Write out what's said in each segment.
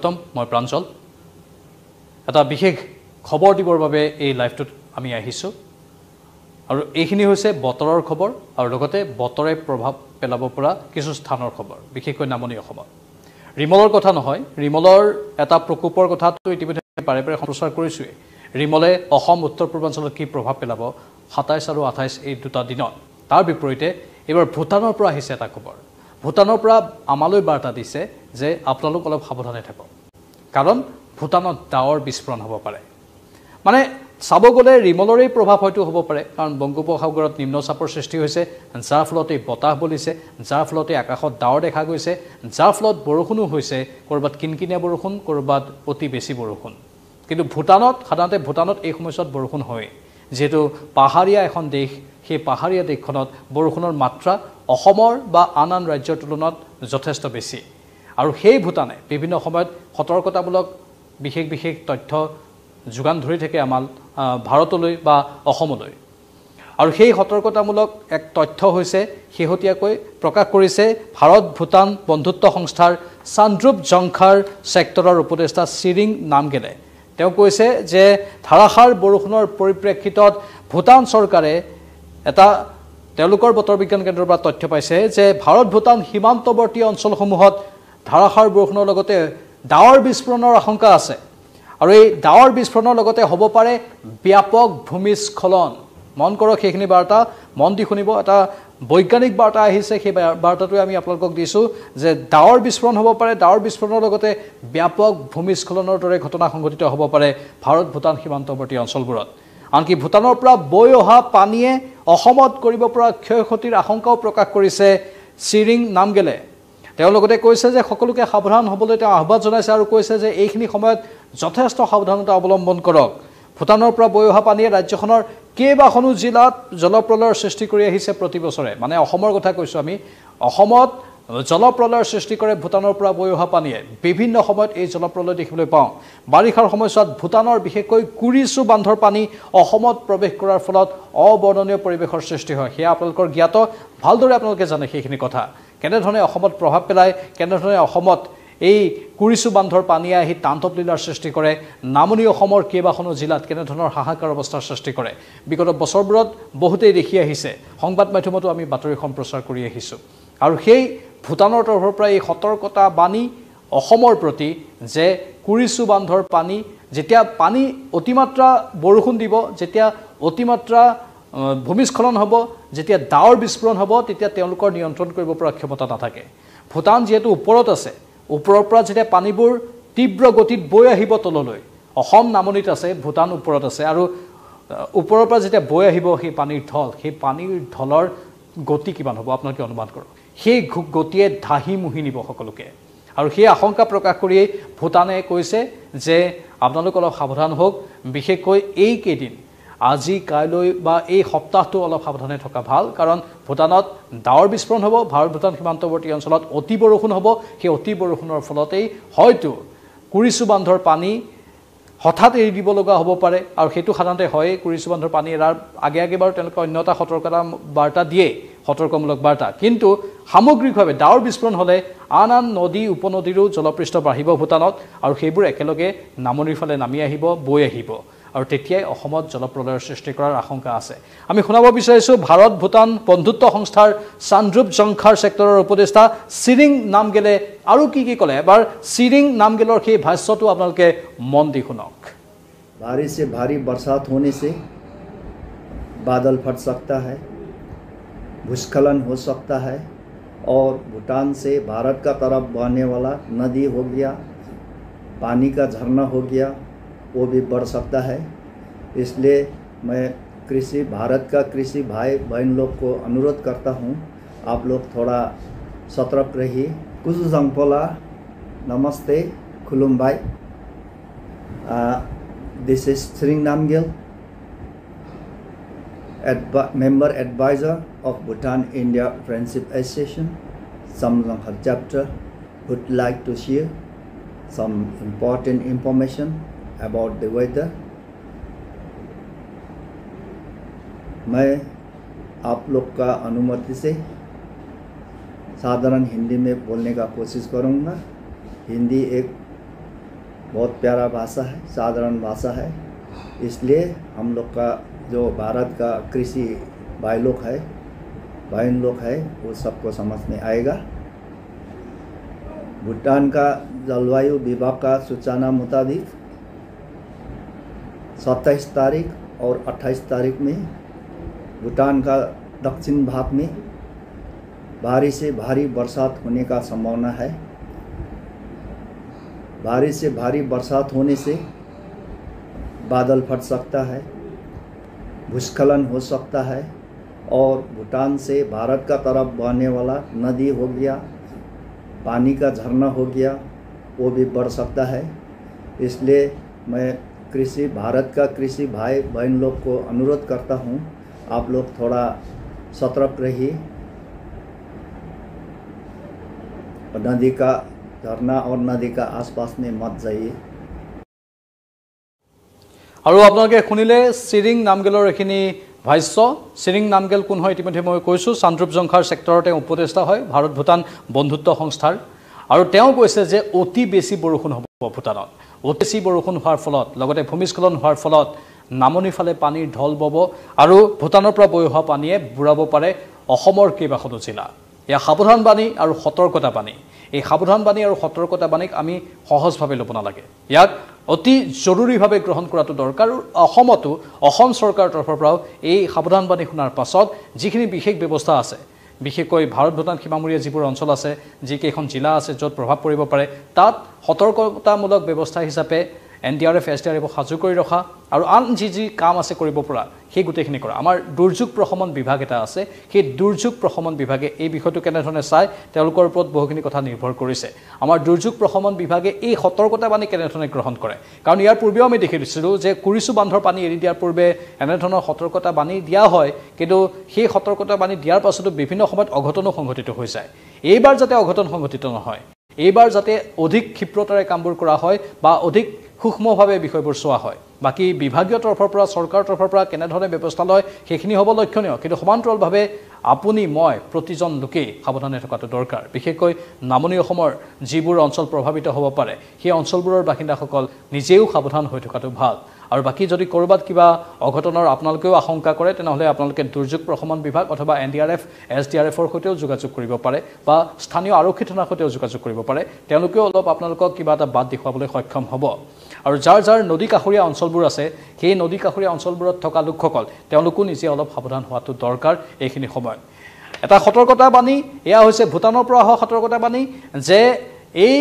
প্ৰথম মই প্ৰাঞ্চল এটা বিশেষ খবৰ দিবৰ বাবে এই লাইভটোত আমি আহিছোঁ আৰু এইখিনি হৈছে বতৰৰ খবৰ আৰু লগতে বতৰে প্ৰভাৱ পেলাব পৰা কিছু স্থানৰ খবৰ বিশেষকৈ নামনি অসমত ৰিমলৰ কথা নহয় ৰিমলৰ এটা প্ৰকোপৰ কথাটো ইতিমধ্যে বাৰে বাৰে সম্প্ৰচাৰ কৰিছোঁৱেই ৰিমলে অসম উত্তৰ পূৰ্বাঞ্চলত কি প্ৰভাৱ পেলাব সাতাইছ আৰু আঠাইছ এই দুটা দিনত তাৰ বিপৰীতে এইবাৰ ভূটানৰ পৰা আহিছে এটা খবৰ ভূটানৰ পৰা আমালৈ বাৰ্তা দিছে যে আপোনালোক অলপ সাৱধানে থাকক কাৰণ ভূটানত ডাৱৰ বিস্ফোৰণ হ'ব পাৰে মানে চাব গ'লে ৰিমলৰেই প্ৰভাৱ হয়তো হ'ব পাৰে কাৰণ বংগোপসাগৰত নিম্নচাপৰ সৃষ্টি হৈছে যাৰ ফলতেই বতাহ বলিছে যাৰ ফলতেই আকাশত ডাৱৰ দেখা গৈছে যাৰ ফলত বৰষুণো হৈছে ক'ৰবাত কিনকিনীয়া বৰষুণ ক'ৰবাত অতি বেছি বৰষুণ কিন্তু ভূটানত সাধাৰণতে ভূটানত এই সময়ছোৱাত বৰষুণ হয় যিহেতু পাহাৰীয়া এখন দেশ সেই পাহাৰীয়া দেশখনত বৰষুণৰ মাত্ৰা অসমৰ বা আন আন ৰাজ্যৰ তুলনাত যথেষ্ট বেছি আৰু সেই ভূটানে বিভিন্ন সময়ত সতৰ্কতামূলক বিশেষ বিশেষ তথ্য যোগান ধৰি থাকে আমাক ভাৰতলৈ বা অসমলৈ আৰু সেই সতৰ্কতামূলক এক তথ্য হৈছে শেহতীয়াকৈ প্ৰকাশ কৰিছে ভাৰত ভূটান বন্ধুত্ব সংস্থাৰ চান্দ্ৰুপ জংখাৰ ছেক্টৰৰ উপদেষ্টা চিৰিং নামগেলে তেওঁ কৈছে যে ধাৰাসাৰ বৰষুণৰ পৰিপ্ৰেক্ষিতত ভূটান চৰকাৰে এটা তেওঁলোকৰ বতৰ বিজ্ঞান কেন্দ্ৰৰ পৰা তথ্য পাইছে যে ভাৰত ভূটান সীমান্তৱৰ্তী অঞ্চলসমূহত ধাৰাসাৰ বৰষুণৰ লগতে ডাৱৰ বিস্ফোৰণৰ আশংকা আছে আৰু এই ডাৱৰ বিস্ফোৰণৰ লগতে হ'ব পাৰে ব্যাপক ভূমিস্খলন মন কৰক সেইখিনি বাৰ্তা মন দি শুনিব এটা বৈজ্ঞানিক বাৰ্তা আহিছে সেই বাৰ্তাটোৱে আমি আপোনালোকক দিছোঁ যে ডাৱৰ বিস্ফোৰণ হ'ব পাৰে ডাৱৰ বিস্ফোৰণৰ লগতে ব্যাপক ভূমিস্খলনৰ দৰে ঘটনা সংঘটিত হ'ব পাৰে ভাৰত ভূটান সীমান্তৱৰ্তী অঞ্চলবোৰত আনকি ভূটানৰ পৰা বৈ অহা পানীয়ে অসমত কৰিব পৰা ক্ষয় ক্ষতিৰ আশংকাও প্ৰকাশ কৰিছে চিৰিং নামগেলে তেওঁ লগতে কৈছে যে সকলোকে সাৱধান হ'বলৈ তেওঁ আহ্বান জনাইছে আৰু কৈছে যে এইখিনি সময়ত যথেষ্ট সাৱধানতা অৱলম্বন কৰক ভূটানৰ পৰা বৈ অহা পানীয়ে ৰাজ্যখনৰ কেইবাখনো জিলাত জলপ্ৰলয়ৰ সৃষ্টি কৰি আহিছে প্ৰতি বছৰে মানে অসমৰ কথা কৈছোঁ আমি অসমত জলপ্ৰলয়ৰ সৃষ্টি কৰে ভূটানৰ পৰা বৈ অহা পানীয়ে বিভিন্ন সময়ত এই জলপ্ৰলয় দেখিবলৈ পাওঁ বাৰিষাৰ সময়ছোৱাত ভূটানৰ বিশেষকৈ কুৰিছু বান্ধৰ পানী অসমত প্ৰৱেশ কৰাৰ ফলত অবৰ্ণনীয় পৰিৱেশৰ সৃষ্টি হয় সেয়া আপোনালোকৰ জ্ঞাত ভালদৰে আপোনালোকে জানে সেইখিনি কথা কেনেধৰণে অসমত প্ৰভাৱ পেলায় কেনেধৰণে অসমত এই কুৰিছু বান্ধৰ পানীয়ে আহি তাণ্ডৱ লীলাৰ সৃষ্টি কৰে নামনি অসমৰ কেইবাখনো জিলাত কেনেধৰণৰ হাহাকাৰ অৱস্থাৰ সৃষ্টি কৰে বিগত বছৰবোৰত বহুতেই দেখি আহিছে সংবাদ মাধ্যমতো আমি বাতৰি সম্প্ৰচাৰ কৰি আহিছোঁ আৰু সেই ভূটানৰ তৰফৰ পৰা এই সতৰ্কতা বাণী অসমৰ প্ৰতি যে কুৰিচু বান্ধৰ পানী যেতিয়া পানী অতিমাত্ৰা বৰষুণ দিব যেতিয়া অতিমাত্ৰা ভূমিস্খলন হ'ব যেতিয়া ডাৱৰ বিস্ফোৰণ হ'ব তেতিয়া তেওঁলোকৰ নিয়ন্ত্ৰণ কৰিব পৰা ক্ষমতা নাথাকে ভূটান যিহেতু ওপৰত আছে ওপৰৰ পৰা যেতিয়া পানীবোৰ তীব্ৰ গতিত বৈ আহিব তললৈ অসম নামনিত আছে ভূটান ওপৰত আছে আৰু ওপৰৰ পৰা যেতিয়া বৈ আহিব সেই পানীৰ ঢল সেই পানীৰ ঢলৰ গতি কিমান হ'ব আপোনালোকে অনুমান কৰক সেই গতিয়ে ধাহি মুহি নিব সকলোকে আৰু সেই আশংকা প্ৰকাশ কৰিয়েই ভূটানে কৈছে যে আপোনালোক অলপ সাৱধান হওক বিশেষকৈ এইকেইদিন আজি কাইলৈ বা এই সপ্তাহটো অলপ সাৱধানে থকা ভাল কাৰণ ভূটানত ডাৱৰ বিস্ফোৰণ হ'ব ভাৰত ভূটান সীমান্তৱৰ্তী অঞ্চলত অতি বৰষুণ হ'ব সেই অতি বৰষুণৰ ফলতেই হয়তো কুৰিচু বান্ধৰ পানী হঠাৎ এৰি দিব লগা হ'ব পাৰে আৰু সেইটো সাধাৰণতে হয়েই কুৰিছু বান্ধৰ পানী এৰাৰ আগে আগে বাৰু তেওঁলোকে অন্য এটা সতৰ্কতা বাৰ্তা দিয়ে সতৰ্কমূলক বাৰ্তা কিন্তু সামগ্ৰিকভাৱে ডাৱৰ বিস্ফোৰণ হ'লে আন আন নদী উপনদীৰো জলপৃষ্ঠ বাঢ়িব ভূটানত আৰু সেইবোৰ একেলগে নামনিৰ ফালে নামি আহিব বৈ আহিব আৰু তেতিয়াই অসমত জলপ্ৰলয়ৰ সৃষ্টি কৰাৰ আশংকা আছে আমি শুনাব বিচাৰিছোঁ ভাৰত ভূটান বন্ধুত্ব সংস্থাৰ চান্দ্ৰুপ জংখাৰ ছেক্টৰৰ উপদেষ্টা চিৰিং নামগেলে আৰু কি কি ক'লে এবাৰ চিৰিং নামগেলৰ সেই ভাষ্যটো আপোনালোকে মন দি শুনক ভাৰিছে ভাৰী বৰ্ষাত শুনিছে বাদল ফট চকা হে ভূস্খলন হৈ চকা হে ভূটান চে ভাৰত কা তৰফ বহনে বা নদী হ'ল পানী কা ঝৰ্ণা হ'ল वो भी बढ़ सकता है इसलिए मैं कृषि भारत का कृषि भाई बहन लोग को अनुरोध करता हूँ आप लोग थोड़ा सतर्क रहिए कुछ जंगपोला नमस्ते खुलुम भाई this is Tshering Namgyel member adviser of Bhutan India friendship association समलंग chapter would like to share some important information about the weather मैं आप लोग का अनुमति से साधारण हिंदी में बोलने का कोशिश करूँगा हिंदी एक बहुत प्यारा भाषा है साधारण भाषा है इसलिए हम लोग का जो भारत का कृषि भाई लोग है बहन लोग है वो सबको समझ में आएगा भूटान का जलवायु विभाग का सूचना मुताबिक सत्ताईस तारीख और अट्ठाईस तारीख में भूटान का दक्षिण भाग में भारी से भारी बरसात होने का संभावना है भारी से भारी बरसात होने से बादल फट सकता है भूस्खलन हो सकता है और भूटान से भारत का तरफ बहने वाला नदी हो गया पानी का झरना हो गया वो भी बढ़ सकता है इसलिए मैं कृषि भारत का कृषि भाई बहन लोग को अनुरोध करता हूँ आप लोग थोड़ा सतर्क रहिए नदी का झरना और नदी का आसपास में मत जाइए और आपे शुनिले सिरी नामगेल ভাষ্য চিৰিং নামগেল কোন হয় ইতিমধ্যে মই কৈছোঁ চান্দ্ৰুপ জংখাৰ চেক্টৰৰ তেওঁ উপদেষ্টা হয় ভাৰত ভূটান বন্ধুত্ব সংস্থাৰ আৰু তেওঁ কৈছে যে অতি বেছি বৰষুণ হ'ব ভূটানত বেছি বৰষুণ হোৱাৰ ফলত লগতে ভূমিস্খলন হোৱাৰ ফলত নামনিফালে পানীৰ ঢল বব আৰু ভূটানৰ পৰা বৈ অহা পানীয়ে বুঢ়াব পাৰে অসমৰ কেইবাখনো জিলা এয়া বাণী আৰু সতৰ্কতা বাণী এই সাৱধান বাণী আৰু সতৰ্কতা বাণীক আমি সহজভাৱে ল'ব নালাগে ইয়াক অতি জৰুৰীভাৱে গ্ৰহণ কৰাটো দৰকাৰ আৰু অসমতো অসম চৰকাৰৰ তৰফৰ পৰাও এই সাৱধান বাণী শুনাৰ পাছত যিখিনি বিশেষ ব্যৱস্থা আছে বিশেষকৈ ভাৰত ভূটান সীমামূৰীয়া যিবোৰ অঞ্চল আছে যিকেইখন জিলা আছে য'ত প্ৰভাৱ পৰিব পাৰে তাত সতৰ্কতামূলক ব্যৱস্থা হিচাপে N D R F S D R এফক সাজু কৰি ৰখা আৰু আন যি যি কাম আছে কৰিব পৰা সেই গোটেইখিনি কৰা আমাৰ দুৰ্যোগ প্ৰশমন বিভাগ এটা আছে সেই দুৰ্যোগ প্ৰশমন বিভাগে এই বিষয়টো কেনেধৰণে চাই তেওঁলোকৰ ওপৰত বহুখিনি কথা নিৰ্ভৰ কৰিছে আমাৰ দুৰ্যোগ প্ৰশমন বিভাগে এই সতৰ্কতা বাণী কেনেধৰণে গ্ৰহণ কৰে কাৰণ ইয়াৰ পূৰ্বেও আমি দেখি দিছিলোঁ যে কুৰিছু বান্ধৰ পানী এৰি দিয়াৰ পূৰ্বে এনেধৰণৰ সতৰ্কতা সতৰ্কতাবাণী দিয়া হয় কিন্তু সেই সতৰ্কতা বাণী দিয়াৰ পাছতো বিভিন্ন সময়ত অঘটনো সংঘটিত হৈ যায় এইবাৰ যাতে অঘটন সংঘটিত নহয় এইবাৰ যাতে অধিক ক্ষিপ্ৰতাৰে কামবোৰ কৰা হয় বা অধিক সূক্ষ্মভাৱে বিষয়বোৰ চোৱা হয় বাকী বিভাগীয় তৰফৰ পৰা চৰকাৰৰ তৰফৰ পৰা কেনেধৰণে ব্যৱস্থা লয় সেইখিনি হ'ব লক্ষণীয় কিন্তু সমান্তৰালভাৱে আপুনি মই প্ৰতিজন লোকেই সাৱধানে থকাটো দৰকাৰ বিশেষকৈ নামনি অসমৰ যিবোৰ অঞ্চল প্ৰভাৱিত হ'ব পাৰে সেই অঞ্চলবোৰৰ বাসিন্দাসকল নিজেও সাৱধান হৈ থকাটো ভাল আৰু বাকী যদি ক'ৰবাত কিবা অঘটনৰ আপোনালোকেও আশংকা কৰে তেনেহ'লে আপোনালোকে দুৰ্যোগ প্ৰশমন বিভাগ অথবা N D R F S D R এফৰ সৈতেও যোগাযোগ কৰিব পাৰে বা স্থানীয় আৰক্ষী থানাৰ সৈতেও যোগাযোগ কৰিব পাৰে তেওঁলোকেও অলপ আপোনালোকক কিবা এটা বাট দেখুৱাবলৈ সক্ষম হ'ব আৰু যাৰ যাৰ নদী কাষৰীয়া অঞ্চলবোৰ আছে সেই নদী কাষৰীয়া অঞ্চলবোৰত থকা লোকসকল তেওঁলোকো নিজে অলপ সাৱধান হোৱাটো দৰকাৰ এইখিনি সময়ত এটা সতৰ্কতা বাণী এয়া হৈছে ভূটানৰ পৰা অহা সতৰ্কতা বাণী যে এই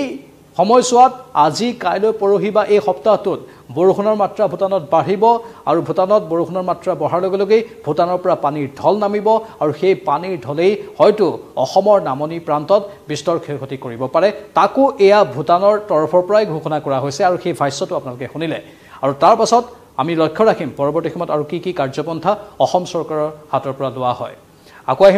সময়ছোৱাত আজি কাইলৈ পৰহি বা এই সপ্তাহটোত বৰষুণৰ মাত্ৰা ভূটানত বাঢ়িব আৰু ভূটানত বৰষুণৰ মাত্ৰা বঢ়াৰ লগে লগেই ভূটানৰ পৰা পানীৰ ঢল নামিব আৰু সেই পানীৰ ঢলেই হয়তো অসমৰ নামনি প্ৰান্তত বিস্তৰ ক্ষয় ক্ষতি কৰিব পাৰে তাকো এয়া ভূটানৰ তৰফৰ পৰাই ঘোষণা কৰা হৈছে আৰু সেই ভাষ্যটো আপোনালোকে শুনিলে আৰু তাৰ পাছত আমি লক্ষ্য ৰাখিম পৰৱৰ্তী সময়ত আৰু কি কি কাৰ্যপন্থা অসম চৰকাৰৰ হাতৰ পৰা লোৱা হয় আকৌ আহিম